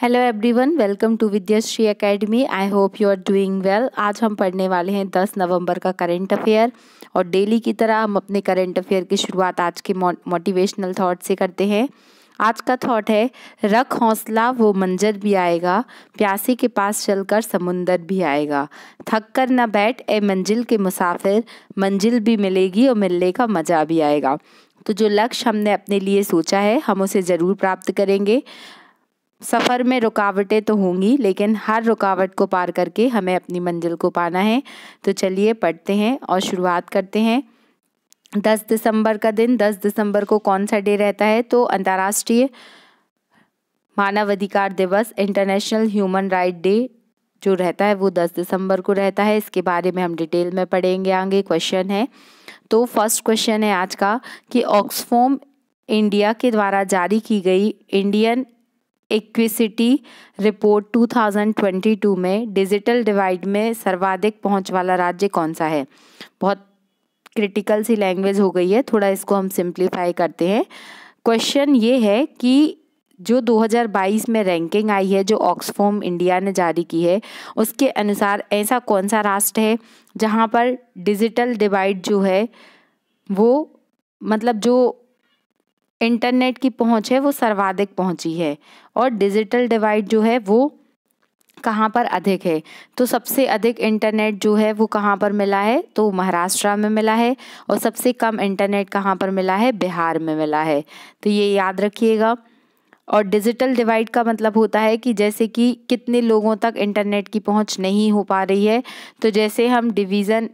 hello everyone welcome to Vidyashree academy I hope you are doing well आज हम पढ़ने वाले हैं 10 नवंबर का करंट अफेयर और डेली की तरह हम अपने करंट अफेयर की शुरुआत आज के मोटिवेशनल थॉट से करते हैं आज का थॉट है रख हौसला वो मंजर भी आएगा प्यासे के पास चलकर समुंदर भी आएगा थक कर ना बैठ ए मंजिल के मुसाफिर मंजिल भी मिलेगी और मिलने का मज़ा भी आएगा तो जो लक्ष्य हमने अपने लिए सोचा है हम उसे ज़रूर प्राप्त करेंगे सफ़र में रुकावटें तो होंगी लेकिन हर रुकावट को पार करके हमें अपनी मंजिल को पाना है तो चलिए पढ़ते हैं और शुरुआत करते हैं दस दिसंबर का दिन दस दिसंबर को कौन सा डे रहता है तो अंतर्राष्ट्रीय मानवाधिकार दिवस इंटरनेशनल ह्यूमन राइट डे जो रहता है वो दस दिसंबर को रहता है इसके बारे में हम डिटेल में पढ़ेंगे आगे क्वेश्चन है तो फर्स्ट क्वेश्चन है आज का कि ऑक्सफोम इंडिया के द्वारा जारी की गई इंडियन इक्विसिटी रिपोर्ट 2022 में डिजिटल डिवाइड में सर्वाधिक पहुंच वाला राज्य कौन सा है बहुत क्रिटिकल सी लैंग्वेज हो गई है थोड़ा इसको हम सिंप्लीफाई करते हैं क्वेश्चन ये है कि जो 2022 में रैंकिंग आई है जो ऑक्सफॉर्म इंडिया ने जारी की है उसके अनुसार ऐसा कौन सा राष्ट्र है जहाँ पर डिजिटल डिवाइड जो है वो मतलब जो इंटरनेट की पहुंच है वो सर्वाधिक पहुंची है और डिजिटल डिवाइड जो है वो कहाँ पर अधिक है तो सबसे अधिक इंटरनेट जो है वो कहाँ पर मिला है तो महाराष्ट्र में मिला है और सबसे कम इंटरनेट कहाँ पर मिला है बिहार में मिला है तो ये याद रखिएगा और डिजिटल डिवाइड का मतलब होता है कि जैसे कि कितने लोगों तक इंटरनेट की पहुंच नहीं हो पा रही है तो जैसे हम डिवीज़न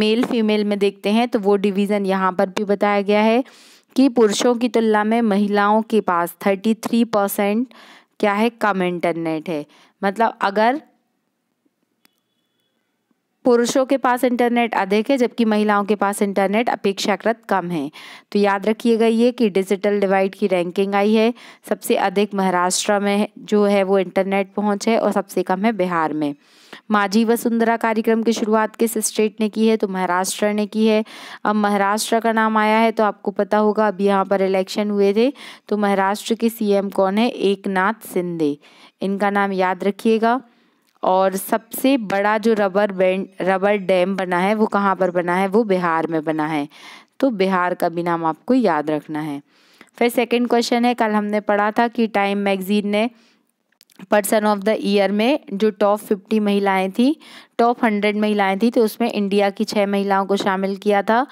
मेल फीमेल में देखते हैं तो वो डिवीज़न यहाँ पर भी बताया गया है कि पुरुषों की तुलना में महिलाओं के पास थर्टी थ्री परसेंट क्या है कम इंटरनेट है मतलब अगर पुरुषों के पास इंटरनेट अधिक है जबकि महिलाओं के पास इंटरनेट अपेक्षाकृत कम है तो याद रखिएगा ये कि डिजिटल डिवाइड की रैंकिंग आई है सबसे अधिक महाराष्ट्र में जो है वो इंटरनेट पहुंच है और सबसे कम है बिहार में माझी वसुंधरा कार्यक्रम की शुरुआत किस स्टेट ने की है तो महाराष्ट्र ने की है अब महाराष्ट्र का नाम आया है तो आपको पता होगा अब यहाँ पर इलेक्शन हुए थे तो महाराष्ट्र के सी कौन है एक शिंदे इनका नाम याद रखिएगा और सबसे बड़ा जो रबर बैंड रबर डैम बना है वो कहाँ पर बना है वो बिहार में बना है तो बिहार का भी नाम आपको याद रखना है फिर सेकंड क्वेश्चन है कल हमने पढ़ा था कि टाइम मैगजीन ने पर्सन ऑफ द ईयर में जो टॉप फिफ्टी महिलाएं थी टॉप हंड्रेड महिलाएं थी तो उसमें इंडिया की छः महिलाओं को शामिल किया था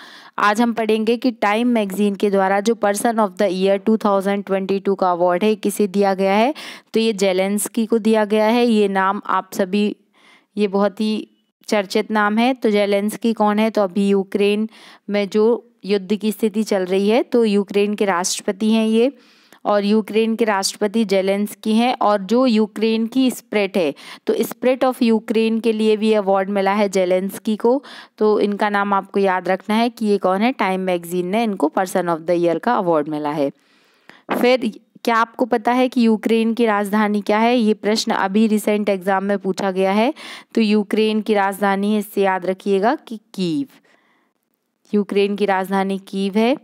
आज हम पढ़ेंगे कि टाइम मैगजीन के द्वारा जो पर्सन ऑफ द ईयर 2022 का अवार्ड है किसे दिया गया है तो ये जेलेंसकी को दिया गया है ये नाम आप सभी ये बहुत ही चर्चित नाम है तो जेलेंसकी कौन है तो अभी यूक्रेन में जो युद्ध की स्थिति चल रही है तो यूक्रेन के राष्ट्रपति हैं ये और यूक्रेन के राष्ट्रपति जेलेंस्की हैं और जो यूक्रेन की स्प्रेट है तो स्प्रेट ऑफ यूक्रेन के लिए भी अवार्ड मिला है जेलेंस्की को तो इनका नाम आपको याद रखना है कि ये कौन है टाइम मैगजीन ने इनको पर्सन ऑफ द ईयर का अवार्ड मिला है फिर क्या आपको पता है कि यूक्रेन की राजधानी क्या है ये प्रश्न अभी रिसेंट एग्जाम में पूछा गया है तो यूक्रेन की राजधानी है इससे याद रखिएगा कि कीव यूक्रेन की राजधानी कीव है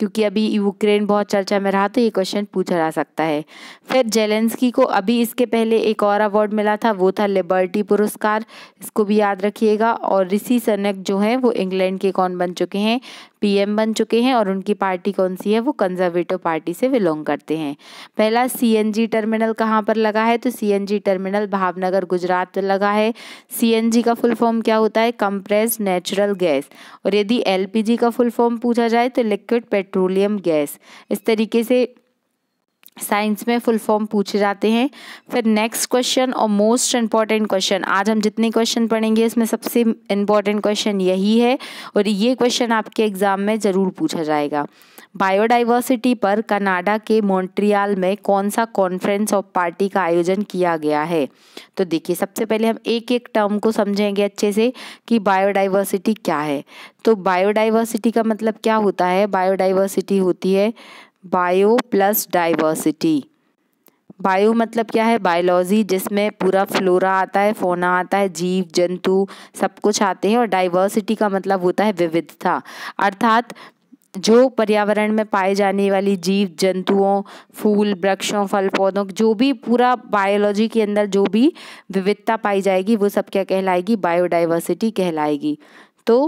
क्योंकि अभी यूक्रेन बहुत चर्चा में रहा तो ये क्वेश्चन पूछा जा सकता है फिर जेलेंस्की को अभी इसके पहले एक और अवार्ड मिला था वो था लिबर्टी पुरस्कार इसको भी याद रखिएगा और ऋषि सनक जो है वो इंग्लैंड के कौन बन चुके हैं पीएम बन चुके हैं और उनकी पार्टी कौन सी है वो कंजर्वेटिव पार्टी से बिलोंग करते हैं पहला सीएनजी टर्मिनल कहाँ पर लगा है तो सीएनजी टर्मिनल भावनगर गुजरात में लगा है सीएनजी का फुल फॉर्म क्या होता है कंप्रेस नेचुरल गैस और यदि एलपीजी का फुल फॉर्म पूछा जाए तो लिक्विड पेट्रोलियम गैस इस तरीके से साइंस में फुल फॉर्म पूछे जाते हैं फिर नेक्स्ट क्वेश्चन और मोस्ट इम्पॉर्टेंट क्वेश्चन आज हम जितने क्वेश्चन पढ़ेंगे इसमें सबसे इम्पॉर्टेंट क्वेश्चन यही है और ये क्वेश्चन आपके एग्ज़ाम में ज़रूर पूछा जाएगा बायोडाइवर्सिटी पर कनाडा के मॉन्ट्रियल में कौन सा कॉन्फ्रेंस ऑफ पार्टी का आयोजन किया गया है तो देखिए सबसे पहले हम एक एक टर्म को समझेंगे अच्छे से कि बायोडाइवर्सिटी क्या है तो बायोडाइवर्सिटी का मतलब क्या होता है बायोडाइवर्सिटी होती है बायो प्लस डाइवर्सिटी बायो मतलब क्या है बायोलॉजी जिसमें पूरा फ्लोरा आता है फोना आता है जीव जंतु सब कुछ आते हैं और डाइवर्सिटी का मतलब होता है विविधता अर्थात जो पर्यावरण में पाए जाने वाली जीव जंतुओं फूल वृक्षों फल पौधों जो भी पूरा बायोलॉजी के अंदर जो भी विविधता पाई जाएगी वो सब क्या कहलाएगी बायोडाइवर्सिटी कहलाएगी तो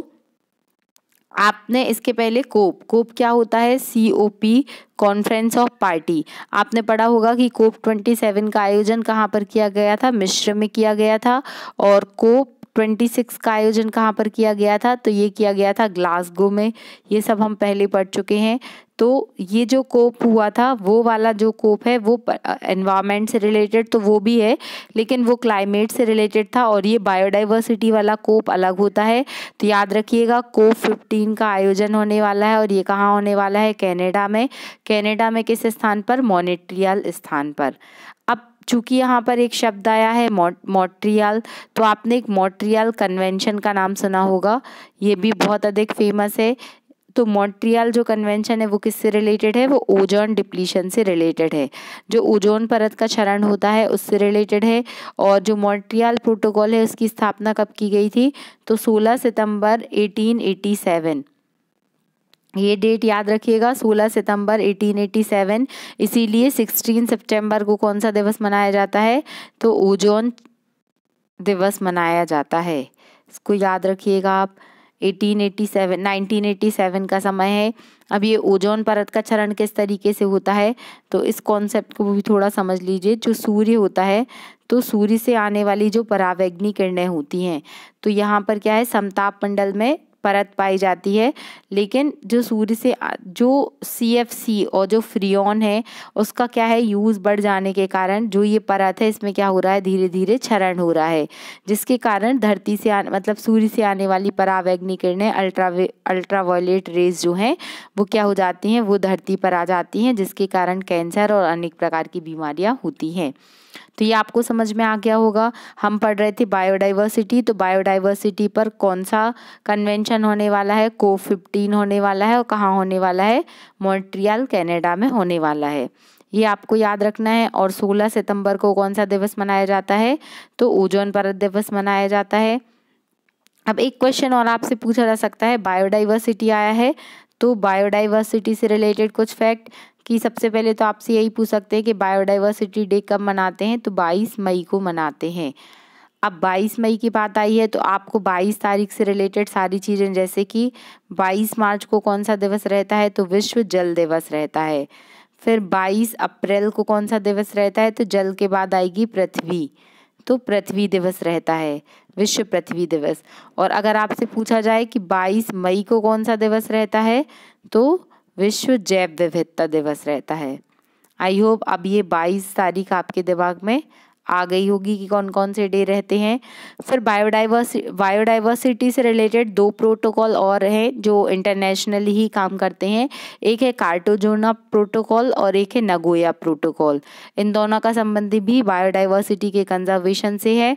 आपने इसके पहले कोप कोप क्या होता है C O P conference of party आपने पढ़ा होगा कि कोप ट्वेंटी सेवन का आयोजन कहाँ पर किया गया था मिश्र में किया गया था और कोप ट्वेंटी सिक्स का आयोजन कहाँ पर किया गया था तो ये किया गया था ग्लासगो में ये सब हम पहले पढ़ चुके हैं तो ये जो कोप हुआ था वो वाला जो कोप है वो एनवायरमेंट से रिलेटेड तो वो भी है लेकिन वो क्लाइमेट से रिलेटेड था और ये बायोडाइवर्सिटी वाला कोप अलग होता है तो याद रखिएगा कोप फिफ्टीन का आयोजन होने वाला है और ये कहाँ होने वाला है कनाडा में कनाडा में किस स्थान पर मोनिट्रियल स्थान पर अब चूँकि यहाँ पर एक शब्द आया है मॉन्ट्रियल तो आपने एक मॉन्ट्रियल कन्वेंशन का नाम सुना होगा ये भी बहुत अधिक फेमस है तो मॉन्ट्रियल जो कन्वेंशन है वो किससे रिलेटेड है वो ओजोन डिप्लीशन से रिलेटेड है जो ओजोन परत का क्षरण होता है उससे रिलेटेड है और जो मॉन्ट्रियल प्रोटोकॉल है उसकी स्थापना कब की गई थी तो 16 सितंबर 1887 ये डेट याद रखिएगा 16 सितंबर 1887 इसीलिए 16 सितंबर को कौन सा दिवस मनाया जाता है तो ओजोन दिवस मनाया जाता है इसको याद रखिएगा आप 1887 1987 का समय है अब ये ओजोन परत का क्षरण किस तरीके से होता है तो इस कॉन्सेप्ट को भी थोड़ा समझ लीजिए जो सूर्य होता है तो सूर्य से आने वाली जो परावैग्नि किरणें होती हैं तो यहाँ पर क्या है समताप मंडल में परत पाई जाती है लेकिन जो सूर्य से जो सी और जो फ्रियन है उसका क्या है यूज़ बढ़ जाने के कारण जो ये परत है इसमें क्या हो रहा है धीरे धीरे क्षरण हो रहा है जिसके कारण धरती से आ, मतलब सूर्य से आने वाली परावैग्नि किरणें अल्ट्रा अल्ट्रावायलेट रेज जो हैं वो क्या हो जाती हैं वो धरती पर आ जाती हैं जिसके कारण कैंसर और अनेक प्रकार की बीमारियाँ होती हैं तो ये आपको समझ में आ गया होगा हम पढ़ रहे थे बायोडाइवर्सिटी तो बायोडाइवर्सिटी पर कौन सा कन्वेंशन होने वाला है को फिफ्टीन होने वाला है और कहाँ होने वाला है मॉन्ट्रियल कैनेडा में होने वाला है ये आपको याद रखना है और 16 सितंबर को कौन सा दिवस मनाया जाता है तो ओजोन परत दिवस मनाया जाता है अब एक क्वेश्चन और आपसे पूछा जा सकता है बायोडाइवर्सिटी आया है तो बायोडाइवर्सिटी से रिलेटेड कुछ फैक्ट कि सबसे पहले तो आपसे यही पूछ सकते हैं कि बायोडाइवर्सिटी डे कब मनाते हैं तो 22 मई को मनाते हैं अब 22 मई की बात आई है तो आपको 22 तारीख से रिलेटेड सारी चीज़ें जैसे कि 22 मार्च को कौन सा दिवस रहता है तो विश्व जल दिवस रहता है फिर 22 अप्रैल को कौन सा दिवस रहता है तो जल के बाद आएगी पृथ्वी तो पृथ्वी दिवस रहता है विश्व पृथ्वी दिवस और अगर आपसे पूछा जाए कि 22 मई को कौन सा दिवस रहता है तो विश्व जैव विविधता दिवस रहता है आई होप अब ये 22 तारीख आपके दिमाग में आ गई होगी कि कौन कौन से डे रहते हैं फिर बायोडाइवर्सि बायोडाइवर्सिटी से रिलेटेड दो प्रोटोकॉल और हैं जो इंटरनेशनली ही काम करते हैं एक है कार्टोजोना प्रोटोकॉल और एक है नगोया प्रोटोकॉल इन दोनों का संबंध भी बायोडाइवर्सिटी के कंजर्वेशन से है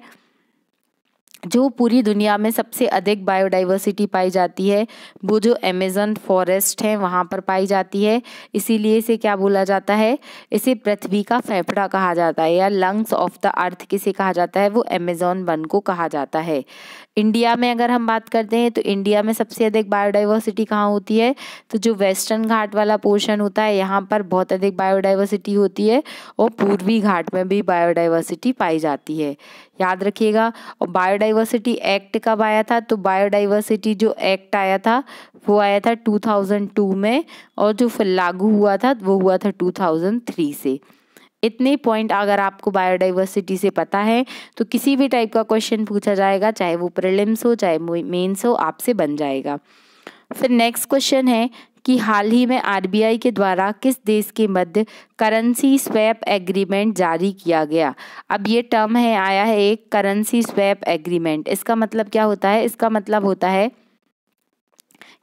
जो पूरी दुनिया में सबसे अधिक बायोडाइवर्सिटी पाई जाती है वो जो अमेज़न फॉरेस्ट है वहाँ पर पाई जाती है इसीलिए इसे क्या बोला जाता है इसे पृथ्वी का फेफड़ा कहा जाता है या लंग्स ऑफ द अर्थ किसे कहा जाता है वो अमेज़ोन वन को कहा जाता है इंडिया में अगर हम बात करते हैं तो इंडिया में सबसे अधिक बायोडाइवर्सिटी कहाँ होती है तो जो वेस्टर्न घाट वाला पोर्शन होता है यहाँ पर बहुत अधिक बायोडाइवर्सिटी होती है और पूर्वी घाट में भी बायोडाइवर्सिटी पाई जाती है याद रखिएगा और बायोडाइवर्सिटी एक्ट कब आया था तो बायोडाइवर्सिटी जो एक्ट आया था वो आया था 2002 में और जो फिर लागू हुआ था वो हुआ था 2003 से इतने पॉइंट अगर आपको बायोडाइवर्सिटी से पता है तो किसी भी टाइप का क्वेश्चन पूछा जाएगा चाहे वो प्रिलिम्स हो चाहे मेंस हो आपसे बन जाएगा फिर नेक्स्ट क्वेश्चन है कि हाल ही में आरबीआई के द्वारा किस देश के मध्य करेंसी स्वैप एग्रीमेंट जारी किया गया अब ये टर्म है आया है एक करेंसी स्वैप एग्रीमेंट इसका मतलब क्या होता है इसका मतलब होता है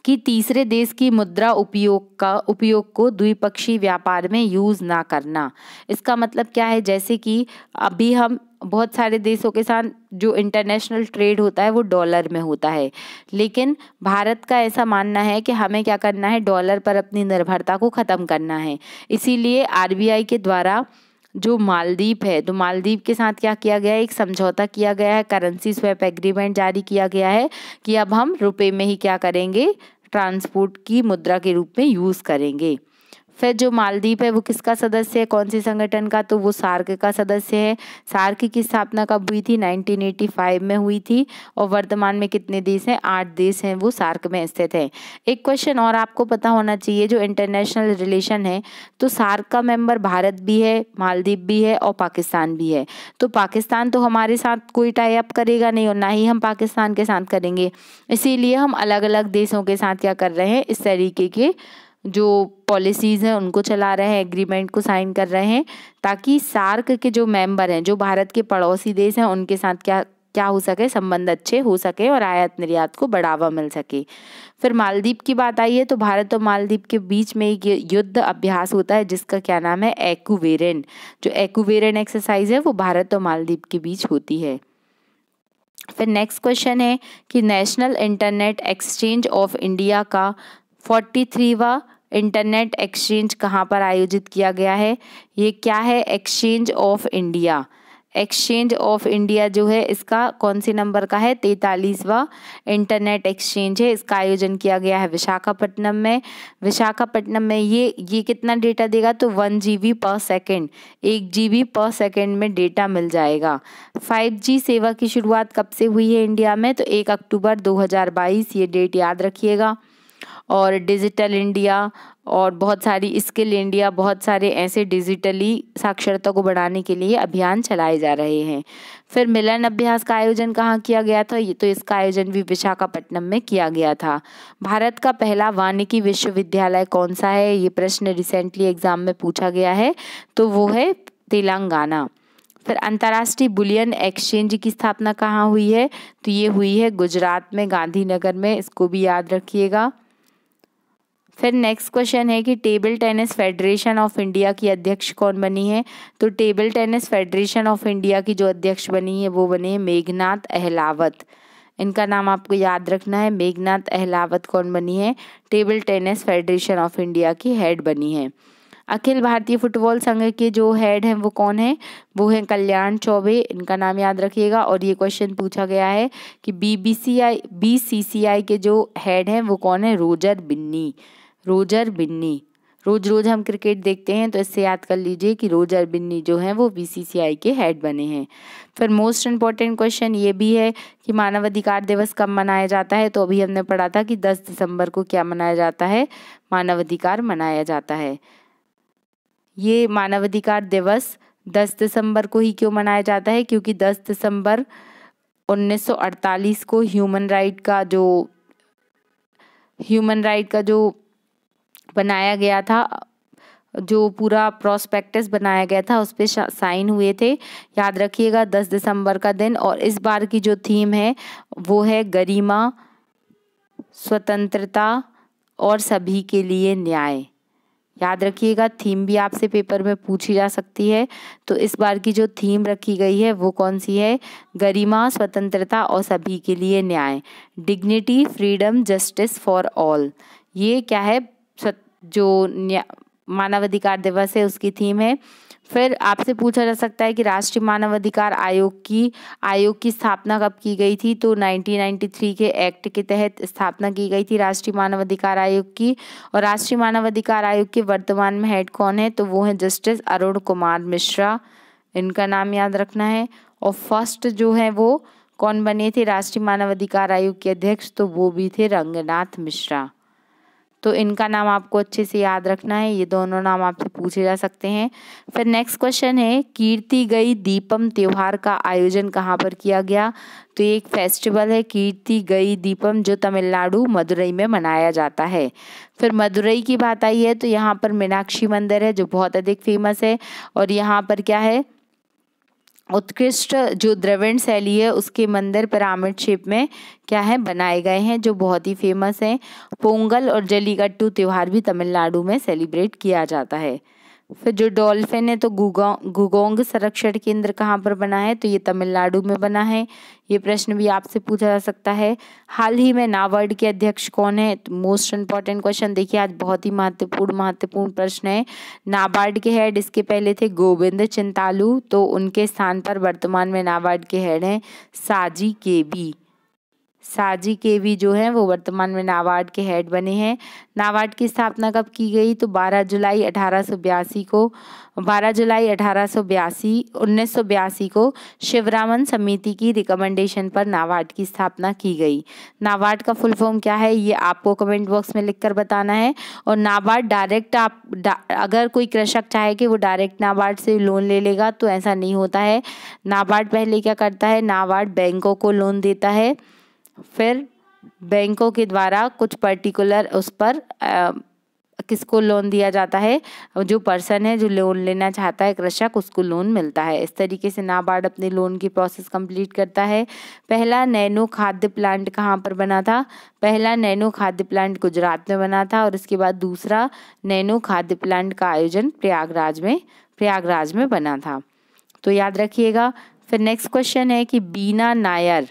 कि तीसरे देश की मुद्रा उपयोग का उपयोग को द्विपक्षीय व्यापार में यूज़ ना करना इसका मतलब क्या है जैसे कि अभी हम बहुत सारे देशों के साथ जो इंटरनेशनल ट्रेड होता है वो डॉलर में होता है लेकिन भारत का ऐसा मानना है कि हमें क्या करना है डॉलर पर अपनी निर्भरता को ख़त्म करना है इसीलिए आरबीआई के द्वारा जो मालदीप है तो मालदीप के साथ क्या किया गया है एक समझौता किया गया है करेंसी स्वैप एग्रीमेंट जारी किया गया है कि अब हम रुपए में ही क्या करेंगे ट्रांसपोर्ट की मुद्रा के रूप में यूज़ करेंगे फिर जो मालदीप है वो किसका सदस्य है कौन से संगठन का तो वो सार्क का सदस्य है सार्क की स्थापना कब हुई थी 1985 में हुई थी और वर्तमान में कितने देश हैं आठ देश हैं वो सार्क में स्थित हैं एक क्वेश्चन और आपको पता होना चाहिए जो इंटरनेशनल रिलेशन है तो सार्क का मेंबर भारत भी है मालदीप भी है और पाकिस्तान भी है तो पाकिस्तान तो हमारे साथ कोई टाई अप करेगा नहीं और ना ही हम पाकिस्तान के साथ करेंगे इसीलिए हम अलग अलग देशों के साथ क्या कर रहे हैं इस तरीके के जो पॉलिसीज़ हैं उनको चला रहे हैं एग्रीमेंट को साइन कर रहे हैं ताकि सार्क के जो मेंबर हैं जो भारत के पड़ोसी देश हैं उनके साथ क्या क्या हो सके संबंध अच्छे हो सके और आयात निर्यात को बढ़ावा मिल सके फिर मालदीप की बात आई है तो भारत और मालदीप के बीच में एक युद्ध अभ्यास होता है जिसका क्या नाम है एक्वेरन जो एक्वेरन एक्सरसाइज है वो भारत और मालदीप के बीच होती है फिर नेक्स्ट क्वेश्चन है कि national internet exchange of India का फोर्टी थ्रीवा इंटरनेट एक्सचेंज कहाँ पर आयोजित किया गया है ये क्या है exchange of India exchange of India जो है इसका कौन से नंबर का है तैतालीसवा इंटरनेट एक्सचेंज है इसका आयोजन किया गया है विशाखापट्टनम में विशाखापट्टनम में ये ये कितना डेटा देगा तो one G B per second एक जी बी पर सेकेंड में डेटा मिल जाएगा फाइव जी सेवा की शुरुआत कब से हुई है इंडिया में तो एक अक्टूबर दो हज़ार बाईस ये डेट याद रखिएगा और डिजिटल इंडिया और बहुत सारी स्किल इंडिया बहुत सारे ऐसे डिजिटली साक्षरता को बढ़ाने के लिए अभियान चलाए जा रहे हैं फिर मिलन अभ्यास का आयोजन कहाँ किया गया था ये तो इसका आयोजन भी विशाखापट्टनम में किया गया था भारत का पहला वानिकी विश्वविद्यालय कौन सा है ये प्रश्न रिसेंटली एग्ज़ाम में पूछा गया है तो वो है तेलंगाना फिर अंतर्राष्ट्रीय बुलियन एक्सचेंज की स्थापना कहाँ हुई है तो ये हुई है गुजरात में गांधीनगर में इसको भी याद रखिएगा फिर नेक्स्ट क्वेश्चन है कि table tennis federation of India की अध्यक्ष कौन बनी है तो table tennis federation of India की जो अध्यक्ष बनी है वो बने हैं मेघनाथ अहलावत इनका नाम आपको याद रखना है मेघनाथ अहलावत कौन बनी है table tennis federation of India की हेड बनी है अखिल भारतीय फुटबॉल संघ के जो हेड हैं वो कौन है वो हैं कल्याण चौबे इनका नाम याद रखिएगा और ये क्वेश्चन पूछा गया है कि B B C I B C C I के जो हेड हैं वो कौन है रोजर बिन्नी रोजर बिन्नी रोज रोज हम क्रिकेट देखते हैं तो इससे याद कर लीजिए कि रोजर बिन्नी जो हैं वो बीसीसीआई के हेड बने हैं फिर मोस्ट इम्पॉर्टेंट क्वेश्चन ये भी है कि मानवाधिकार दिवस कब मनाया जाता है तो अभी हमने पढ़ा था कि 10 दिसंबर को क्या मनाया जाता है मानवाधिकार मनाया जाता है ये मानवाधिकार दिवस दस दिसंबर को ही क्यों मनाया जाता है क्योंकि दस दिसंबर उन्नीस को ह्यूमन राइट का जो ह्यूमन राइट का जो बनाया गया था जो पूरा प्रोस्पेक्टस बनाया गया था उस पर साइन हुए थे याद रखिएगा दस दिसंबर का दिन और इस बार की जो थीम है वो है गरिमा स्वतंत्रता और सभी के लिए न्याय याद रखिएगा थीम भी आपसे पेपर में पूछी जा सकती है तो इस बार की जो थीम रखी गई है वो कौन सी है गरिमा स्वतंत्रता और सभी के लिए न्याय dignity freedom justice for all ये क्या है जो मानवाधिकार दिवस है उसकी थीम है फिर आपसे पूछा जा सकता है कि राष्ट्रीय मानवाधिकार आयोग की आयोग की स्थापना कब की गई थी तो 1993 के एक्ट के तहत स्थापना की गई थी राष्ट्रीय मानवाधिकार आयोग की और राष्ट्रीय मानवाधिकार आयोग के वर्तमान में हेड कौन है तो वो है जस्टिस अरुण कुमार मिश्रा इनका नाम याद रखना है और फर्स्ट जो है वो कौन बने थे राष्ट्रीय मानवाधिकार आयोग के अध्यक्ष तो वो भी थे रंगनाथ मिश्रा तो इनका नाम आपको अच्छे से याद रखना है ये दोनों नाम आपसे पूछे जा सकते हैं फिर नेक्स्ट क्वेश्चन है कीर्ति गई दीपम त्यौहार का आयोजन कहाँ पर किया गया तो ये एक फेस्टिवल है कीर्ति गई दीपम जो तमिलनाडु मदुरई में मनाया जाता है फिर मदुरई की बात आई है तो यहाँ पर मीनाक्षी मंदिर है जो बहुत अधिक फेमस है और यहाँ पर क्या है उत्कृष्ट जो द्रविण शैली है उसके मंदिर पिरामिड शेप में क्या है बनाए गए हैं जो बहुत ही फेमस हैं पोंगल और जलीकट्टू त्यौहार भी तमिलनाडु में सेलिब्रेट किया जाता है फिर जो डॉल्फिन है तो गुगोंग गुगोंग संरक्षण केंद्र कहाँ पर बना है तो ये तमिलनाडु में बना है ये प्रश्न भी आपसे पूछा जा सकता है हाल ही में नाबार्ड के अध्यक्ष कौन है तो मोस्ट इम्पॉर्टेंट क्वेश्चन देखिए आज बहुत ही महत्वपूर्ण महत्वपूर्ण प्रश्न है नाबार्ड के हेड इसके पहले थे गोविंद चिंतालू तो उनके स्थान पर वर्तमान में नाबार्ड के हेड हैं साजी के बी साजी के भी जो है वो वर्तमान में नाबार्ड के हेड बने हैं नाबार्ड की स्थापना कब की गई तो 12 जुलाई अठारह को 12 जुलाई अठारह सौ को शिवरामन समिति की रिकमेंडेशन पर नाबार्ड की स्थापना की गई नाबार्ड का फुल फॉर्म क्या है ये आपको कमेंट बॉक्स में लिखकर बताना है और नाबार्ड डायरेक्ट आप डा, अगर कोई कृषक चाहे कि वो डायरेक्ट नाबार्ड से लोन ले लेगा तो ऐसा नहीं होता है नाबार्ड पहले क्या करता है नाबार्ड बैंकों को लोन देता है फिर बैंकों के द्वारा कुछ पर्टिकुलर उस पर किसको लोन दिया जाता है जो पर्सन है जो लोन लेना चाहता है कृषक उसको लोन मिलता है इस तरीके से नाबार्ड अपने लोन की प्रोसेस कंप्लीट करता है पहला नैनो खाद्य प्लांट कहाँ पर बना था पहला नैनो खाद्य प्लांट गुजरात में बना था और इसके बाद दूसरा नैनो खाद्य प्लांट का आयोजन प्रयागराज में प्रयागराज में बना था तो याद रखिएगा फिर नेक्स्ट क्वेश्चन है कि बीना नायर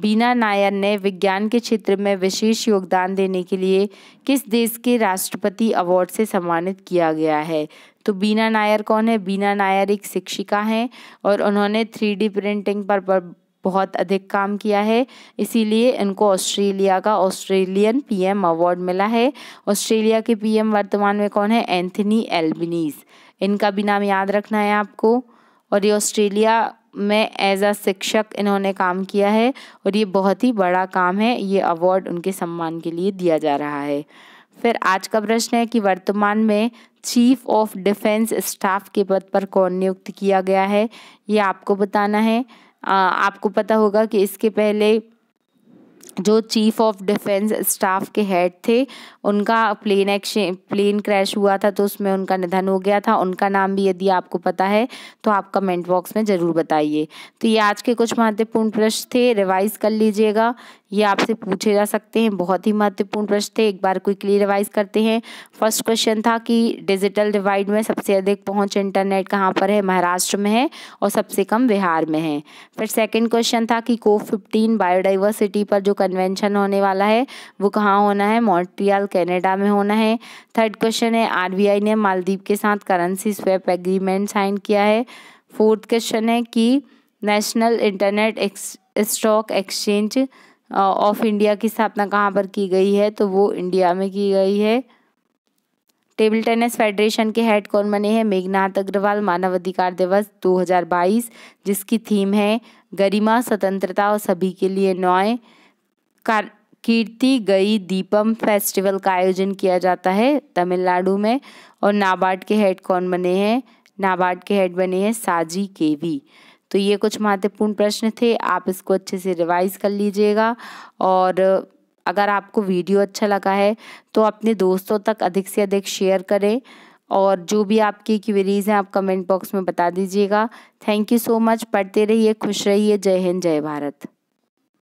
बीना नायर ने विज्ञान के क्षेत्र में विशेष योगदान देने के लिए किस देश के राष्ट्रपति अवार्ड से सम्मानित किया गया है तो बीना नायर कौन है बीना नायर एक शिक्षिका हैं और उन्होंने थ्री डी प्रिंटिंग पर, पर बहुत अधिक काम किया है इसीलिए इनको ऑस्ट्रेलिया का ऑस्ट्रेलियन पीएम अवार्ड मिला है ऑस्ट्रेलिया के पीएम वर्तमान में कौन है एंथनी एल्बिनीज इनका भी नाम याद रखना है आपको और ये ऑस्ट्रेलिया में एज आ शिक्षक इन्होंने काम किया है और ये बहुत ही बड़ा काम है ये अवार्ड उनके सम्मान के लिए दिया जा रहा है फिर आज का प्रश्न है कि वर्तमान में चीफ ऑफ डिफेंस स्टाफ के पद पर कौन नियुक्त किया गया है ये आपको बताना है आ, आपको पता होगा कि इसके पहले जो चीफ ऑफ डिफेंस स्टाफ के हेड थे उनका प्लेन एक्शन प्लेन क्रैश हुआ था तो उसमें उनका निधन हो गया था उनका नाम भी यदि आपको पता है तो आप कमेंट बॉक्स में ज़रूर बताइए तो ये आज के कुछ महत्वपूर्ण प्रश्न थे रिवाइज कर लीजिएगा ये आपसे पूछे जा सकते हैं बहुत ही महत्वपूर्ण प्रश्न थे एक बार क्विकली रिवाइज करते हैं फर्स्ट क्वेश्चन था कि डिजिटल डिवाइड में सबसे अधिक पहुंच इंटरनेट कहाँ पर है महाराष्ट्र में है और सबसे कम बिहार में है फिर सेकंड क्वेश्चन था कि को फिफ्टीन बायोडाइवर्सिटी पर जो कन्वेंशन होने वाला है वो कहाँ होना है मॉन्ट्रियाल कैनेडा में होना है थर्ड क्वेश्चन है आर ने मालदीव के साथ करेंसी स्वैप एग्रीमेंट साइन किया है फोर्थ क्वेश्चन है कि national internet stock exchange of India की स्थापना कहाँ पर की गई है तो वो इंडिया में की गई है टेबल टेनिस फेडरेशन के हेड कौन बने हैं मेघनाथ अग्रवाल मानव अधिकार दिवस 2022 जिसकी थीम है गरिमा स्वतंत्रता और सभी के लिए कार कीर्ति गई दीपम फेस्टिवल का आयोजन किया जाता है तमिलनाडु में और नाबार्ड के हेड कौन बने हैं नाबार्ड के हेड बने हैं साजी केवी तो ये कुछ महत्वपूर्ण प्रश्न थे आप इसको अच्छे से रिवाइज कर लीजिएगा और अगर आपको वीडियो अच्छा लगा है तो अपने दोस्तों तक अधिक से अधिक शेयर करें और जो भी आपकी क्वेरीज हैं आप कमेंट बॉक्स में बता दीजिएगा थैंक यू सो मच पढ़ते रहिए खुश रहिए जय हिंद जय भारत